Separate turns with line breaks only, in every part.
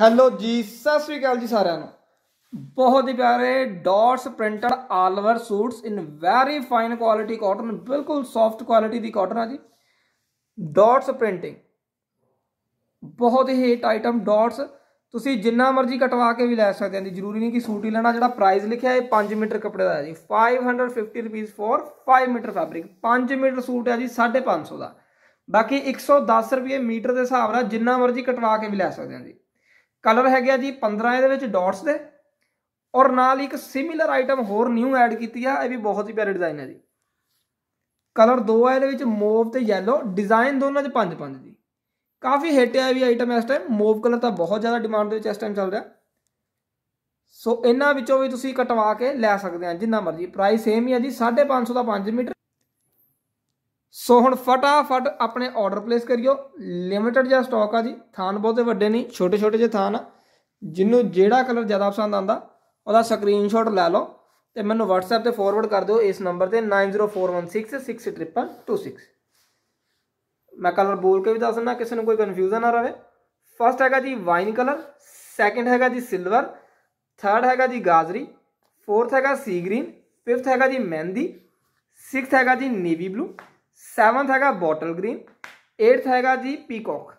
hello ਜੀ ਸਤਿ ਸ੍ਰੀ ਅਕਾਲ ਜੀ ਸਾਰਿਆਂ ਨੂੰ ਬਹੁਤ ਹੀ ਪਿਆਰੇ dots printed over suits in very fine quality cotton ਬਿਲਕੁਲ ਸੌਫਟ ਕੁਆਲਿਟੀ ਦੀ ਕਾਟਨ ਆ ਜੀ ਡਾਟਸ ਪ੍ਰਿੰਟਿੰਗ ਬਹੁਤ ਹੀ ਹਿੱਟ ਆਈਟਮ ਡਾਟਸ ਤੁਸੀਂ ਜਿੰਨਾ ਮਰਜ਼ੀ ਕਟਵਾ ਕੇ ਵੀ ਲੈ ਸਕਦੇ ਹੋ ਜੀ ਜ਼ਰੂਰੀ ਨਹੀਂ ਕਿ ਸੂਟ ਹੀ ਲੈਣਾ ਜਿਹੜਾ ਪ੍ਰਾਈਸ ਲਿਖਿਆ ਹੈ 5 ਮੀਟਰ ਕੱਪੜੇ ਦਾ ਹੈ ਜੀ 550 ਰੁਪਏ for 5 metre fabric 5 metre suit ਹੈ ਜੀ 550 ਦਾ ਬਾਕੀ 110 ਰੁਪਏ ਮੀਟਰ ਦੇ ਹਿਸਾਬ ਨਾਲ ਜਿੰਨਾ ਮਰਜ਼ੀ ਕਟਵਾ ਕੇ ਵੀ ਲੈ ਸਕਦੇ ਹੋ ਜੀ ਕਲਰ ਆ ਜੀ 15 ਇਹਦੇ ਵਿੱਚ ਡਾਟਸ ਦੇ ਔਰ ਨਾਲ ਇੱਕ ਸਿਮਿਲਰ ਆਈਟਮ ਹੋਰ ਨਿਊ ਐਡ ਕੀਤੀ ਆ ਇਹ ਵੀ ਬਹੁਤ ਹੀ ਪਿਆਰਾ ਡਿਜ਼ਾਈਨ ਹੈ ਜੀ ਕਲਰ ਦੋ ਆ ਇਹਦੇ ਵਿੱਚ ਮੋਵ ਤੇ ਯੈਲੋ ਡਿਜ਼ਾਈਨ ਦੋਨਾਂ 'ਚ 5-5 ਜੀ ਕਾਫੀ ਹਿੱਟ ਆ ਵੀ ਆਈਟਮ ਇਸ ਟਾਈਮ ਮੋਵ ਕਲਰ ਤਾਂ ਬਹੁਤ ਜ਼ਿਆਦਾ ਡਿਮਾਂਡ ਦੇ ਵਿੱਚ ਇਸ ਟਾਈਮ ਚੱਲ ਰਿਹਾ ਸੋ ਇਹਨਾਂ ਵਿੱਚੋਂ ਵੀ ਤੁਸੀਂ ਕਟਵਾ ਕੇ ਲੈ ਸਕਦੇ ਆ ਜਿੰਨਾ ਮਰਜ਼ੀ ਪ੍ਰਾਈਸ ਸੇਮ ਹੀ ਆ ਜੀ 550 ਦਾ 5 ਮੀਟਰ ਸੋ ਹੁਣ ਫਟਾਫਟ ਆਪਣੇ ਆਰਡਰ ਪਲੇਸ ਕਰਿਓ ਲਿਮਿਟਡ ਜਿਹਾ ਸਟਾਕ ਆ ਜੀ ਥਾਨ ਬਹੁਤੇ ਵੱਡੇ ਨਹੀਂ ਛੋਟੇ ਛੋਟੇ ਜਿਹੇ ਥਾਨ ਆ ਜਿੰਨੂੰ ਜਿਹੜਾ ਕਲਰ ਜ਼ਿਆਦਾ ਪਸੰਦ ਆਂਦਾ ਉਹਦਾ ਸਕਰੀਨਸ਼ਾਟ ਲੈ ਲਓ ਤੇ ਮੈਨੂੰ WhatsApp ਤੇ ਫਾਰਵਰਡ ਕਰ ਦਿਓ ਇਸ ਨੰਬਰ ਤੇ 904166 ਮੈਂ ਕਲਰ ਬੋਲ ਕੇ ਵੀ ਦੱਸ ਦਿੰਦਾ ਕਿਸੇ ਨੂੰ ਕੋਈ ਕਨਫਿਊਜ਼ਨ ਨਾ ਰਹੇ ਫਸਟ ਹੈਗਾ ਜੀ ਵਾਈਨ ਕਲਰ ਸੈਕੰਡ ਹੈਗਾ ਜੀ ਸਿਲਵਰ ਥਰਡ ਹੈਗਾ ਜੀ ਗਾਜਰੀ ਫੋਰਥ ਹੈਗਾ ਸੀ ਗ੍ਰੀਨ ਫਿਫਥ ਹੈਗਾ ਜੀ ਮਹਿੰਦੀ ਸਿਕਸਥ ਹੈਗਾ ਜੀ ਨੇਵੀ ਬਲੂ ਸੈਵਨਥ ਹੈਗਾ ਬੋਟਲ ਗ੍ਰੀਨ 8th ਹੈਗਾ ਜੀ ਪੀਕੌਕ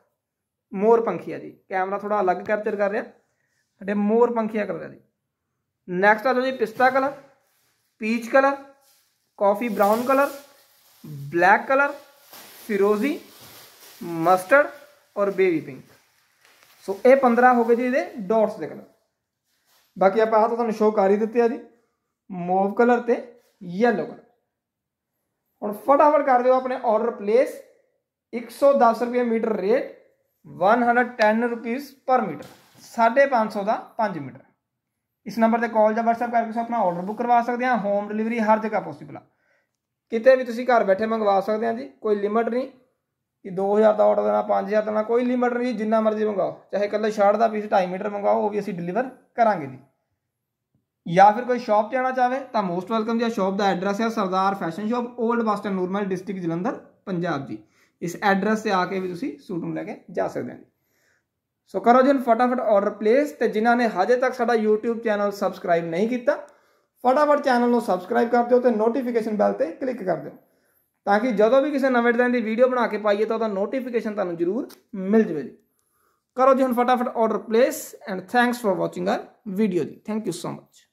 ਮੋਰ ਪੰਖੀਆ ਜੀ ਕੈਮਰਾ ਥੋੜਾ ਅਲੱਗ ਕੈਪਚਰ ਕਰ ਰਿਹਾ ਸਾਡੇ ਮੋਰ ਪੰਖੀਆ ਕਰ ਰਿਹਾ ਜੀ ਨੈਕਸਟ ਆ ਜੀ ਪਿਸਤਾ colour peach colour coffee brown colour black colour ਫਿਰੋਜ਼ੀ ਮਸਟਰਡ ਔਰ ਬੇਬੀ ਪਿੰਕ ਸੋ ਇਹ 15 ਹੋ ਗਏ ਜੀ ਇਹਦੇ ਡਾਟਸ ਦੇ ਕਲਰ ਬਾਕੀ ਆਪਾਂ ਆ ਤੁਹਾਨੂੰ ਸ਼ੋਅ ਕਰ ਹੀ ਦਿੱਤੇ ਆ ਜੀ ਮੋਵ ਕਲਰ ਤੇ ਯੈਲੋ ਕਲਰ ਹੁਣ ਫਟਾਫਟ ਕਰ ਦਿਓ ਆਪਣੇ ਆਰਡਰ ਪਲੇਸ 110 ਰੁਪਏ ਮੀਟਰ ਰੇਟ 110 ਰੁਪਏ ਪਰ ਮੀਟਰ 550 ਦਾ 5 ਮੀਟਰ ਇਸ ਨੰਬਰ ਤੇ ਕਾਲ ਜਾਂ WhatsApp ਕਰਕੇ ਤੁਸੀਂ ਆਪਣਾ ਆਰਡਰ ਬੁੱਕ ਕਰਵਾ ਸਕਦੇ ਆ ਹੋਮ ਡਿਲੀਵਰੀ ਹਰ ਜਗ੍ਹਾ ਪੋਸੀਬਲ ਆ ਕਿਤੇ ਵੀ ਤੁਸੀਂ ਘਰ ਬੈਠੇ ਮੰਗਵਾ ਸਕਦੇ ਆ ਜੀ ਕੋਈ ਲਿਮਟ ਨਹੀਂ ਕਿ 2000 ਦਾ ਆਰਡਰ ਦੇਣਾ 5000 ਦੇਣਾ ਕੋਈ ਲਿਮਟ ਨਹੀਂ ਜਿੰਨਾ ਮਰਜ਼ੀ ਮੰਗਾਓ ਚਾਹੇ ਇਕੱਲਾ ਸ਼ਾਰਟ ਦਾ ਪੀਸ 2.5 ਮੀਟਰ ਮੰਗਾਓ ਉਹ ਵੀ ਅਸੀਂ ਡਿਲੀਵਰ ਕਰਾਂਗੇ ਜੀ ਜਾਂ ਫਿਰ ਕੋਈ ਸ਼ਾਪ ਤੇ ਆਣਾ ਚਾਵੇ ਤਾਂ ਮੋਸਟ ਵੈਲਕਮ ਜੀ ਸ਼ਾਪ ਦਾ ਐਡਰੈਸ ਹੈ Sardar fashion shop old bus stand district Jalandhar Punjab ਜੀ ਇਸ ਐਡਰੈਸ ਤੇ ਆ ਕੇ ਵੀ ਤੁਸੀਂ ਸੂਟ ਨੂੰ ਲੈ ਕੇ ਜਾ ਸਕਦੇ ਹੋ ਸੋ ਕਰੋ ਜੀ ਫਟਾਫਟ ਆਰਡਰ ਪਲੇਸ ਤੇ ਜਿਨ੍ਹਾਂ ਨੇ ਹਜੇ ਤੱਕ ਸਾਡਾ YouTube ਚੈਨਲ ਸਬਸਕ੍ਰਾਈਬ ਨਹੀਂ ਕੀਤਾ ਫਟਾਫਟ ਚੈਨਲ ਨੂੰ ਸਬਸਕ੍ਰਾਈਬ ਕਰ ਦਿਓ ਤੇ ਨੋਟੀਫਿਕੇਸ਼ਨ ਬੈਲ ਤੇ ਕਲਿੱਕ ਕਰ ਦਿਓ ਤਾਂ ਕਿ ਜਦੋਂ ਵੀ ਕਿਸੇ ਨਵੇਂ ਡਿਜ਼ਾਈਨ ਦੀ ਵੀਡੀਓ ਬਣਾ ਕੇ ਪਾਈਏ ਤਾਂ ਉਹਦਾ ਨੋਟੀਫਿਕੇਸ਼ਨ ਤੁਹਾਨੂੰ ਜ਼ਰੂਰ ਮਿਲ ਜਵੇ ਜੀ ਕਰੋ ਜੀ ਹੁਣ ਫਟਾਫਟ order place and thanks for watching our video ਜੀ ਥੈਂਕ ਯੂ ਸੋ ਮਚ